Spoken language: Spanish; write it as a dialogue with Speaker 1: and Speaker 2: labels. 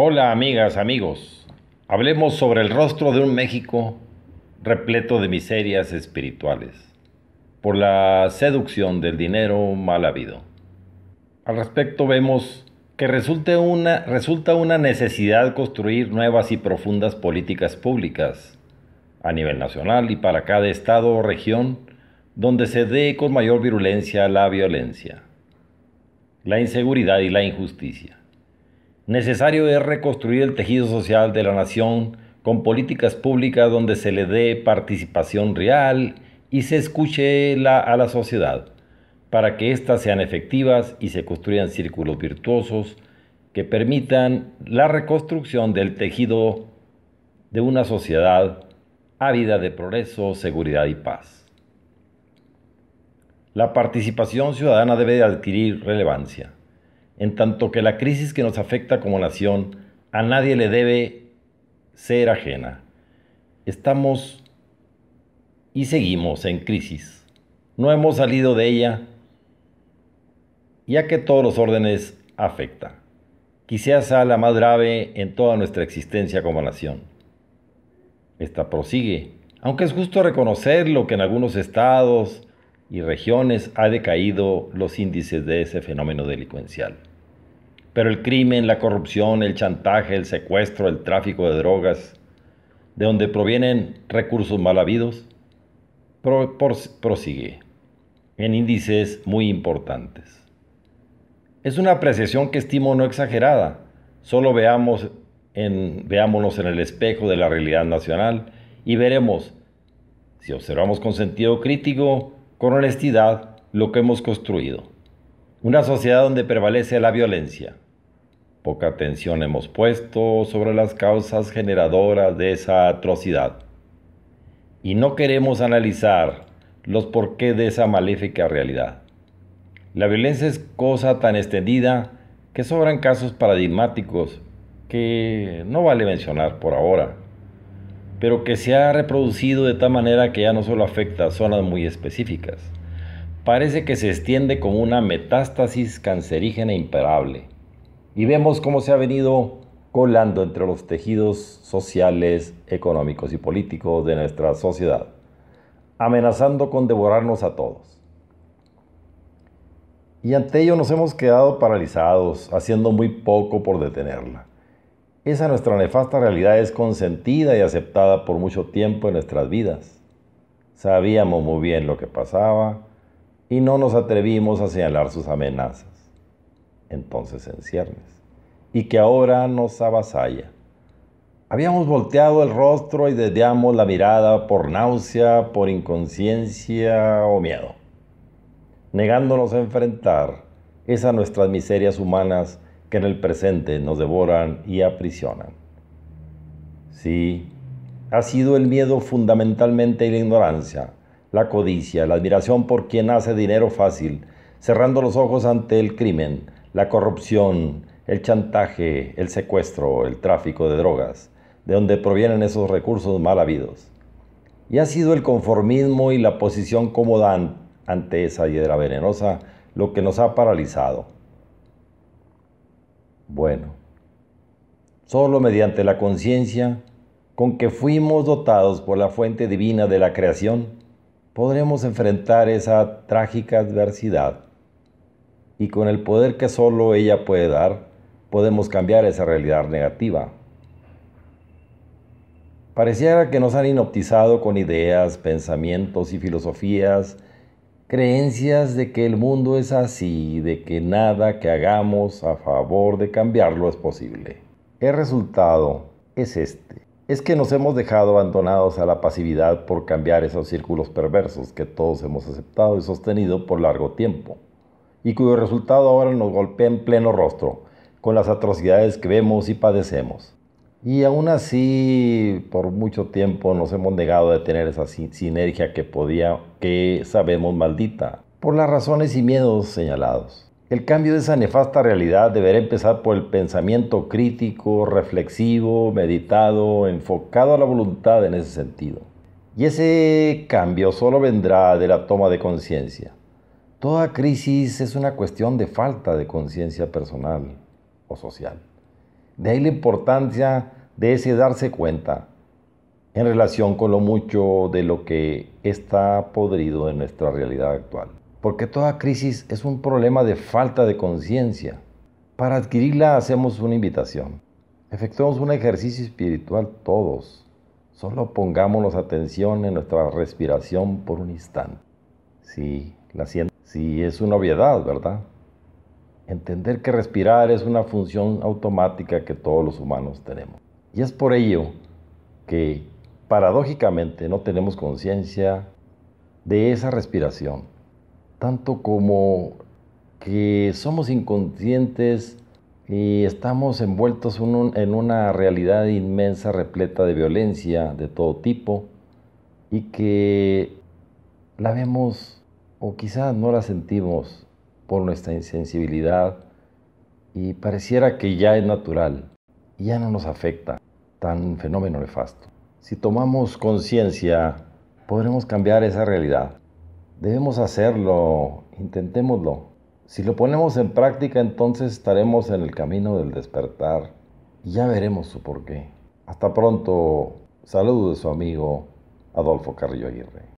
Speaker 1: Hola amigas, amigos. Hablemos sobre el rostro de un México repleto de miserias espirituales por la seducción del dinero mal habido. Al respecto vemos que resulta una, resulta una necesidad construir nuevas y profundas políticas públicas a nivel nacional y para cada estado o región donde se dé con mayor virulencia la violencia, la inseguridad y la injusticia. Necesario es reconstruir el tejido social de la nación con políticas públicas donde se le dé participación real y se escuche a la sociedad para que éstas sean efectivas y se construyan círculos virtuosos que permitan la reconstrucción del tejido de una sociedad ávida de progreso, seguridad y paz. La participación ciudadana debe adquirir relevancia en tanto que la crisis que nos afecta como nación a nadie le debe ser ajena. Estamos y seguimos en crisis. No hemos salido de ella ya que todos los órdenes afecta. Quizás sea la más grave en toda nuestra existencia como nación. Esta prosigue, aunque es justo reconocer lo que en algunos estados y regiones ha decaído los índices de ese fenómeno delincuencial. Pero el crimen, la corrupción, el chantaje, el secuestro, el tráfico de drogas, de donde provienen recursos mal habidos, prosigue en índices muy importantes. Es una apreciación que estimo no exagerada. Solo veamos en, veámonos en el espejo de la realidad nacional y veremos, si observamos con sentido crítico, con honestidad, lo que hemos construido. Una sociedad donde prevalece la violencia, Poca atención hemos puesto sobre las causas generadoras de esa atrocidad. Y no queremos analizar los porqué de esa maléfica realidad. La violencia es cosa tan extendida que sobran casos paradigmáticos que no vale mencionar por ahora, pero que se ha reproducido de tal manera que ya no solo afecta a zonas muy específicas, parece que se extiende como una metástasis cancerígena imperable y vemos cómo se ha venido colando entre los tejidos sociales, económicos y políticos de nuestra sociedad, amenazando con devorarnos a todos. Y ante ello nos hemos quedado paralizados, haciendo muy poco por detenerla. Esa nuestra nefasta realidad es consentida y aceptada por mucho tiempo en nuestras vidas. Sabíamos muy bien lo que pasaba y no nos atrevimos a señalar sus amenazas entonces en ciernes, y que ahora nos avasalla. Habíamos volteado el rostro y desviamos la mirada por náusea, por inconsciencia o miedo, negándonos a enfrentar esas nuestras miserias humanas que en el presente nos devoran y aprisionan. Sí, ha sido el miedo fundamentalmente y la ignorancia, la codicia, la admiración por quien hace dinero fácil, cerrando los ojos ante el crimen, la corrupción, el chantaje, el secuestro, el tráfico de drogas, de donde provienen esos recursos mal habidos. Y ha sido el conformismo y la posición cómoda ante esa hiedra venenosa lo que nos ha paralizado. Bueno, solo mediante la conciencia con que fuimos dotados por la fuente divina de la creación, podremos enfrentar esa trágica adversidad y con el poder que solo ella puede dar, podemos cambiar esa realidad negativa. Pareciera que nos han hipnotizado con ideas, pensamientos y filosofías, creencias de que el mundo es así, de que nada que hagamos a favor de cambiarlo es posible. El resultado es este. Es que nos hemos dejado abandonados a la pasividad por cambiar esos círculos perversos que todos hemos aceptado y sostenido por largo tiempo y cuyo resultado ahora nos golpea en pleno rostro, con las atrocidades que vemos y padecemos. Y aún así, por mucho tiempo nos hemos negado de tener esa sinergia que podía, que sabemos maldita, por las razones y miedos señalados. El cambio de esa nefasta realidad deberá empezar por el pensamiento crítico, reflexivo, meditado, enfocado a la voluntad en ese sentido. Y ese cambio solo vendrá de la toma de conciencia. Toda crisis es una cuestión de falta de conciencia personal o social. De ahí la importancia de ese darse cuenta en relación con lo mucho de lo que está podrido en nuestra realidad actual. Porque toda crisis es un problema de falta de conciencia. Para adquirirla hacemos una invitación. efectuamos un ejercicio espiritual todos. Solo pongámonos atención en nuestra respiración por un instante si, la si es una obviedad, ¿verdad? Entender que respirar es una función automática que todos los humanos tenemos. Y es por ello que paradójicamente no tenemos conciencia de esa respiración, tanto como que somos inconscientes y estamos envueltos en una realidad inmensa repleta de violencia de todo tipo y que la vemos o quizás no la sentimos por nuestra insensibilidad y pareciera que ya es natural, ya no nos afecta tan fenómeno nefasto. Si tomamos conciencia, podremos cambiar esa realidad. Debemos hacerlo, intentémoslo. Si lo ponemos en práctica, entonces estaremos en el camino del despertar y ya veremos su porqué. Hasta pronto. Saludos de su amigo Adolfo Carrillo Aguirre.